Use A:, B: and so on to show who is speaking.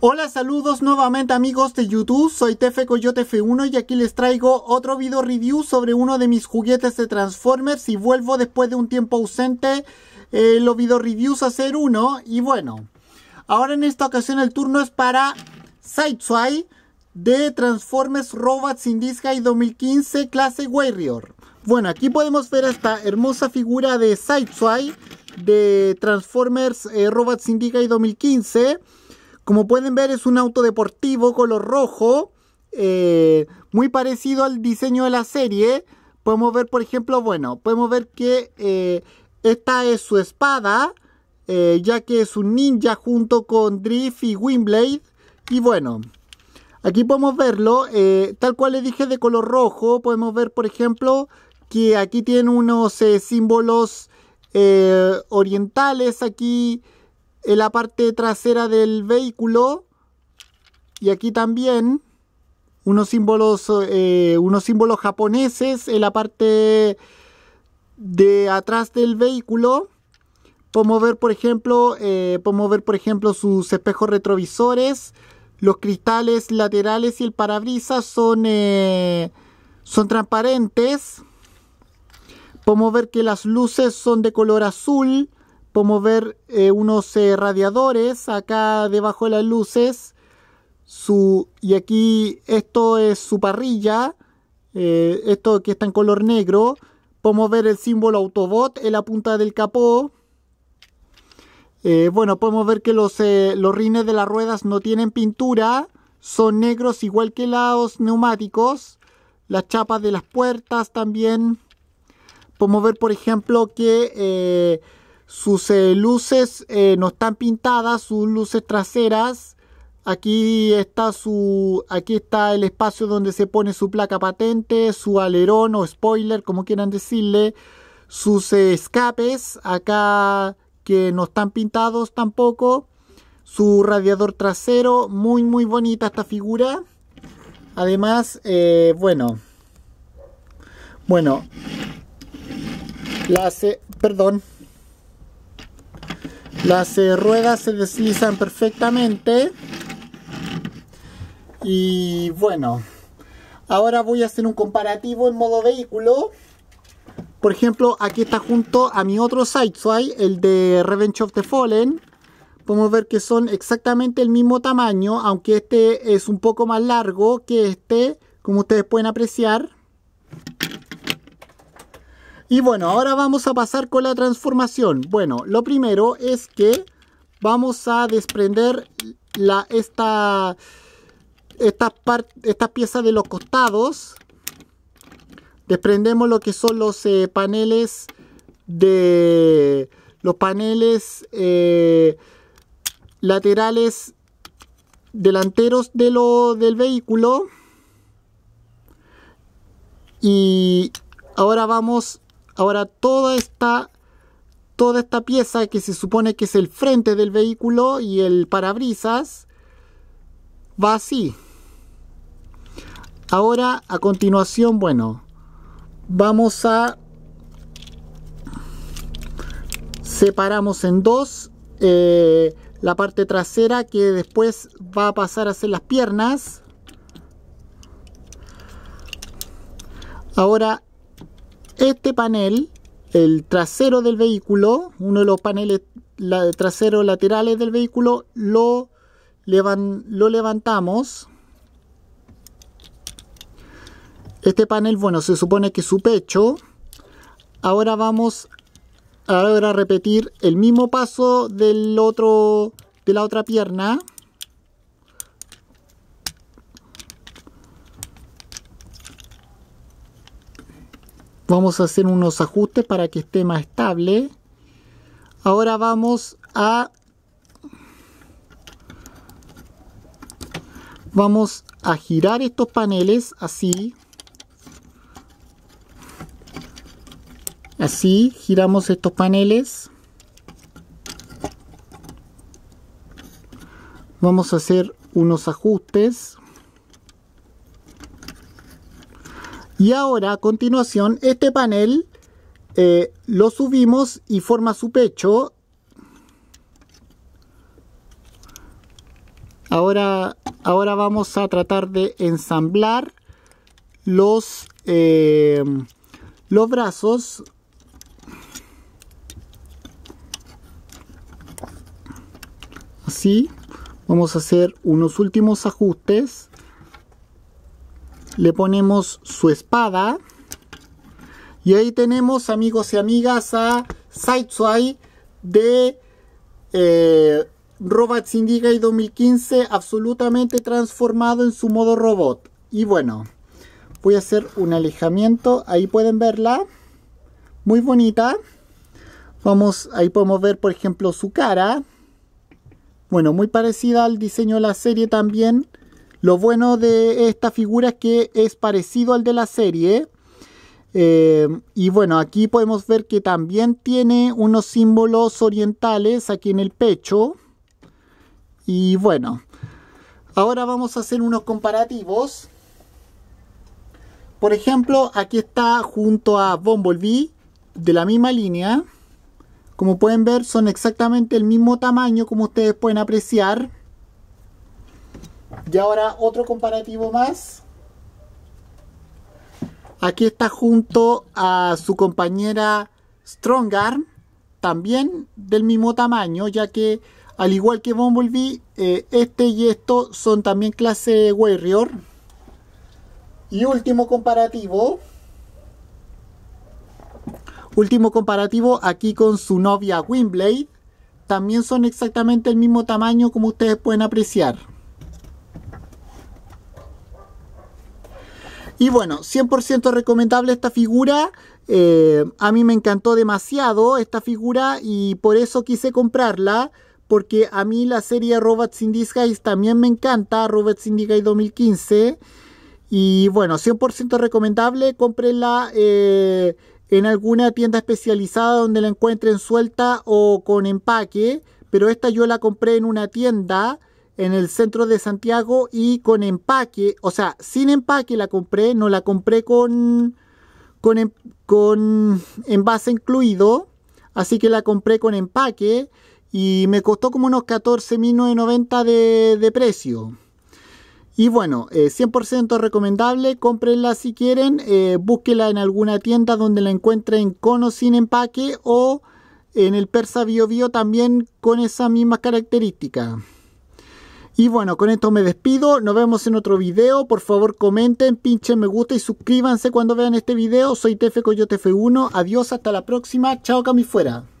A: Hola, saludos nuevamente amigos de YouTube, soy Tefe Coyote F1 y aquí les traigo otro video review sobre uno de mis juguetes de Transformers y vuelvo después de un tiempo ausente el eh, los video reviews a hacer uno y bueno, ahora en esta ocasión el turno es para Sideswipe de Transformers Robots in Disguise 2015 clase Warrior. Bueno, aquí podemos ver esta hermosa figura de Sideswipe de Transformers eh, Robots in Disguise 2015 como pueden ver es un auto deportivo color rojo, eh, muy parecido al diseño de la serie. Podemos ver, por ejemplo, bueno, podemos ver que eh, esta es su espada, eh, ya que es un ninja junto con Drift y Windblade. Y bueno, aquí podemos verlo, tal cual le dije de color rojo, podemos ver, por ejemplo, que aquí tiene unos símbolos orientales, aquí en la parte trasera del vehículo y aquí también unos símbolos, eh, unos símbolos japoneses en la parte de atrás del vehículo. Podemos ver, por ejemplo, eh, ver, por ejemplo, sus espejos retrovisores, los cristales laterales y el parabrisas son, eh, son transparentes. Podemos ver que las luces son de color azul, Podemos ver eh, unos eh, radiadores acá debajo de las luces. Su, y aquí esto es su parrilla. Eh, esto que está en color negro. Podemos ver el símbolo Autobot en la punta del capó. bueno, podemos ver que los, los rines de las ruedas no tienen pintura. Son negros igual que los neumáticos. Las chapas de las puertas también. Podemos ver, por ejemplo, que sus eh, luces eh, no están pintadas, sus luces traseras. Aquí está, su, aquí está el espacio donde se pone su placa patente, su alerón o spoiler, como quieran decirle. Sus escapes, acá que no están pintados tampoco. Su radiador trasero, muy muy bonita esta figura. Además, eh, bueno, bueno, La hace, perdón, las eh, ruedas se deslizan perfectamente. Y bueno, ahora voy a hacer un comparativo en modo vehículo. Por ejemplo, aquí está junto a mi otro Sideswipe, el de Revenge of the Fallen. Podemos ver que son exactamente el mismo tamaño, aunque este es un poco más largo que este, como ustedes pueden apreciar. Y bueno, ahora vamos a pasar con la transformación. Bueno, lo primero es que vamos a desprender la, esta, esta pieza de los costados. Desprendemos lo que son los eh, paneles de los paneles eh, laterales delanteros de lo, del vehículo. Y ahora vamos Ahora toda esta, toda esta pieza que se supone que es el frente del vehículo y el parabrisas va así. Ahora a continuación, bueno, vamos a separamos en dos eh, la parte trasera que después va a pasar a ser las piernas. Ahora este panel, el trasero del vehículo, uno de los paneles la, traseros laterales del vehículo, lo, lo levantamos. Este panel, bueno, se supone que su pecho. Ahora vamos ahora a repetir el mismo paso del otro, de la otra pierna. Vamos a hacer unos ajustes para que esté más estable. Ahora vamos a... Vamos a girar estos paneles así. Así, giramos estos paneles. Vamos a hacer unos ajustes. Y ahora, a continuación, este panel eh, lo subimos y forma su pecho. Ahora, ahora vamos a tratar de ensamblar los, eh, los brazos. Así. Vamos a hacer unos últimos ajustes le ponemos su espada. Y ahí tenemos, amigos y amigas, a Saitsuai de Robots eh, Robot Syndicate 2015, absolutamente transformado en su modo robot. Y bueno, voy a hacer un alejamiento. Ahí pueden verla. Muy bonita. Vamos, ahí podemos ver, por ejemplo, su cara. Bueno, muy parecida al diseño de la serie también. Lo bueno de esta figura es que es parecido al de la serie. Eh, y bueno, aquí podemos ver que también tiene unos símbolos orientales aquí en el pecho. Y bueno, ahora vamos a hacer unos comparativos. Por ejemplo, aquí está junto a Bumblebee de la misma línea. Como pueden ver, son exactamente el mismo tamaño como ustedes pueden apreciar. Y ahora otro comparativo más. Aquí está junto a su compañera Strongarm, también del mismo tamaño, ya que al igual que Bumblebee, eh, este y esto son también clase Warrior. Y último comparativo. Último comparativo aquí con su novia Windblade. También son exactamente el mismo tamaño como ustedes pueden apreciar. Y bueno, 100% recomendable esta figura. Eh, a mí me encantó demasiado esta figura y por eso quise comprarla. Porque a mí la serie Robots in Disguise también me encanta. Robots in Disguise 2015. Y bueno, 100% recomendable. Cómprenla eh, en alguna tienda especializada donde la encuentren suelta o con empaque. Pero esta yo la compré en una tienda en el centro de Santiago y con empaque, o sea, sin empaque la compré, no la compré con, con, em, con envase incluido, así que la compré con empaque y me costó como unos 14.990 de, de precio. Y bueno, 100% eh, recomendable, cómprenla si quieren, eh, búsquela en alguna tienda donde la encuentren con o sin empaque o en el Persa Bio Bio también con esas mismas características. Y bueno, con esto me despido. Nos vemos en otro video. Por favor, comenten, pinchen me gusta y suscríbanse cuando vean este video. Soy Tefe Coyote F1. Adiós, hasta la próxima. Chao, Cami fuera.